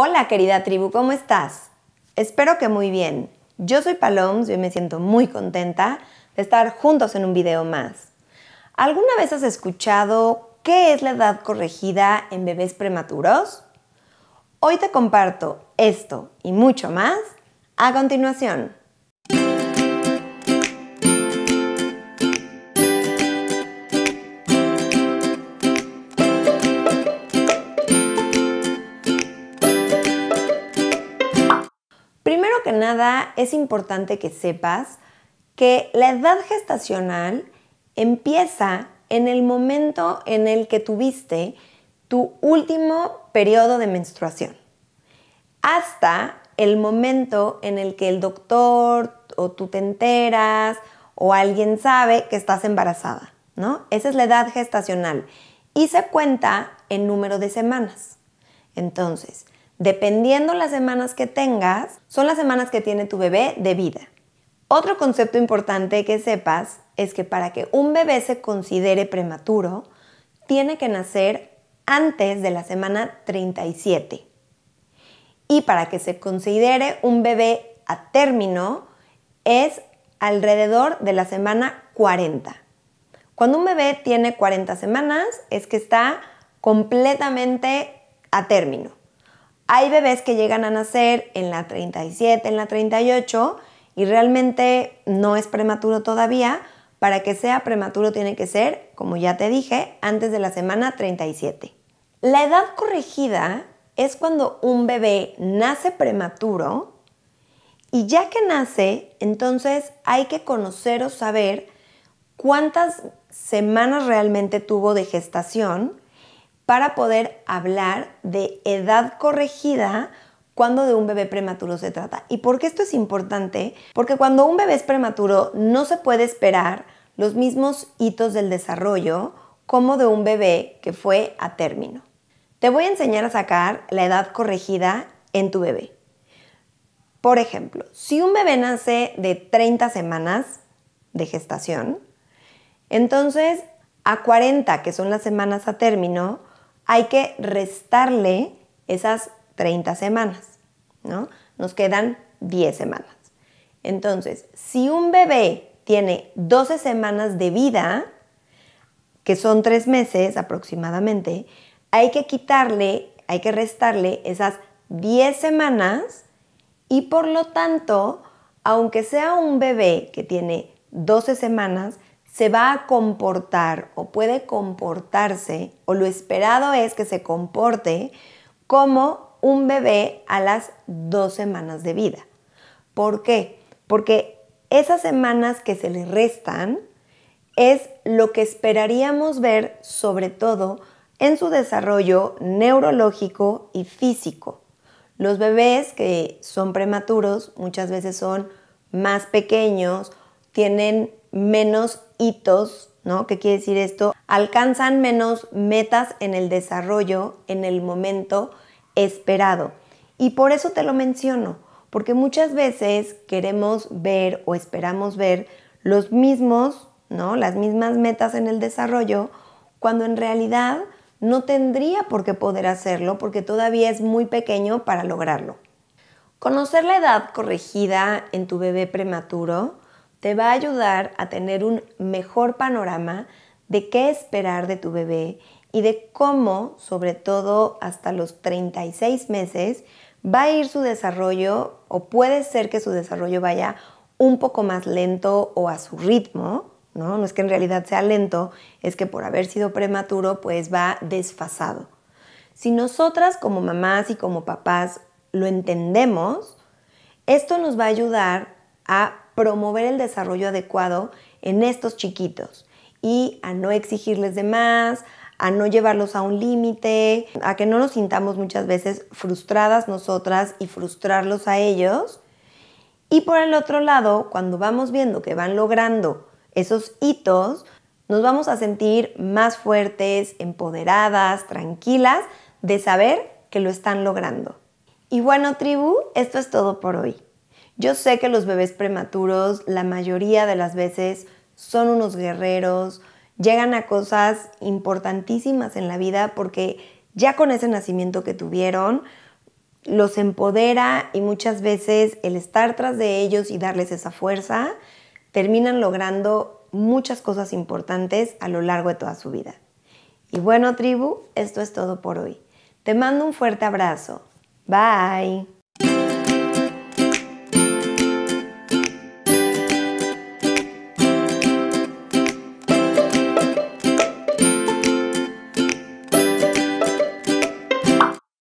Hola querida tribu, ¿cómo estás? Espero que muy bien. Yo soy Paloms y me siento muy contenta de estar juntos en un video más. ¿Alguna vez has escuchado qué es la edad corregida en bebés prematuros? Hoy te comparto esto y mucho más a continuación. nada es importante que sepas que la edad gestacional empieza en el momento en el que tuviste tu último periodo de menstruación, hasta el momento en el que el doctor o tú te enteras o alguien sabe que estás embarazada, ¿no? Esa es la edad gestacional y se cuenta en número de semanas. Entonces, Dependiendo las semanas que tengas, son las semanas que tiene tu bebé de vida. Otro concepto importante que sepas es que para que un bebé se considere prematuro, tiene que nacer antes de la semana 37. Y para que se considere un bebé a término, es alrededor de la semana 40. Cuando un bebé tiene 40 semanas, es que está completamente a término. Hay bebés que llegan a nacer en la 37, en la 38 y realmente no es prematuro todavía. Para que sea prematuro tiene que ser, como ya te dije, antes de la semana 37. La edad corregida es cuando un bebé nace prematuro y ya que nace, entonces hay que conocer o saber cuántas semanas realmente tuvo de gestación para poder hablar de edad corregida cuando de un bebé prematuro se trata. ¿Y por qué esto es importante? Porque cuando un bebé es prematuro no se puede esperar los mismos hitos del desarrollo como de un bebé que fue a término. Te voy a enseñar a sacar la edad corregida en tu bebé. Por ejemplo, si un bebé nace de 30 semanas de gestación, entonces a 40, que son las semanas a término, hay que restarle esas 30 semanas, ¿no? Nos quedan 10 semanas. Entonces, si un bebé tiene 12 semanas de vida, que son 3 meses aproximadamente, hay que quitarle, hay que restarle esas 10 semanas y por lo tanto, aunque sea un bebé que tiene 12 semanas, se va a comportar o puede comportarse, o lo esperado es que se comporte como un bebé a las dos semanas de vida. ¿Por qué? Porque esas semanas que se le restan es lo que esperaríamos ver sobre todo en su desarrollo neurológico y físico. Los bebés que son prematuros muchas veces son más pequeños, tienen menos hitos, ¿no? ¿Qué quiere decir esto? Alcanzan menos metas en el desarrollo en el momento esperado. Y por eso te lo menciono, porque muchas veces queremos ver o esperamos ver los mismos, ¿no? Las mismas metas en el desarrollo, cuando en realidad no tendría por qué poder hacerlo porque todavía es muy pequeño para lograrlo. Conocer la edad corregida en tu bebé prematuro te va a ayudar a tener un mejor panorama de qué esperar de tu bebé y de cómo, sobre todo hasta los 36 meses, va a ir su desarrollo o puede ser que su desarrollo vaya un poco más lento o a su ritmo, ¿no? No es que en realidad sea lento, es que por haber sido prematuro pues va desfasado. Si nosotras como mamás y como papás lo entendemos, esto nos va a ayudar a promover el desarrollo adecuado en estos chiquitos y a no exigirles de más, a no llevarlos a un límite, a que no nos sintamos muchas veces frustradas nosotras y frustrarlos a ellos. Y por el otro lado, cuando vamos viendo que van logrando esos hitos, nos vamos a sentir más fuertes, empoderadas, tranquilas de saber que lo están logrando. Y bueno, tribu, esto es todo por hoy. Yo sé que los bebés prematuros la mayoría de las veces son unos guerreros, llegan a cosas importantísimas en la vida porque ya con ese nacimiento que tuvieron, los empodera y muchas veces el estar tras de ellos y darles esa fuerza, terminan logrando muchas cosas importantes a lo largo de toda su vida. Y bueno, tribu, esto es todo por hoy. Te mando un fuerte abrazo. Bye.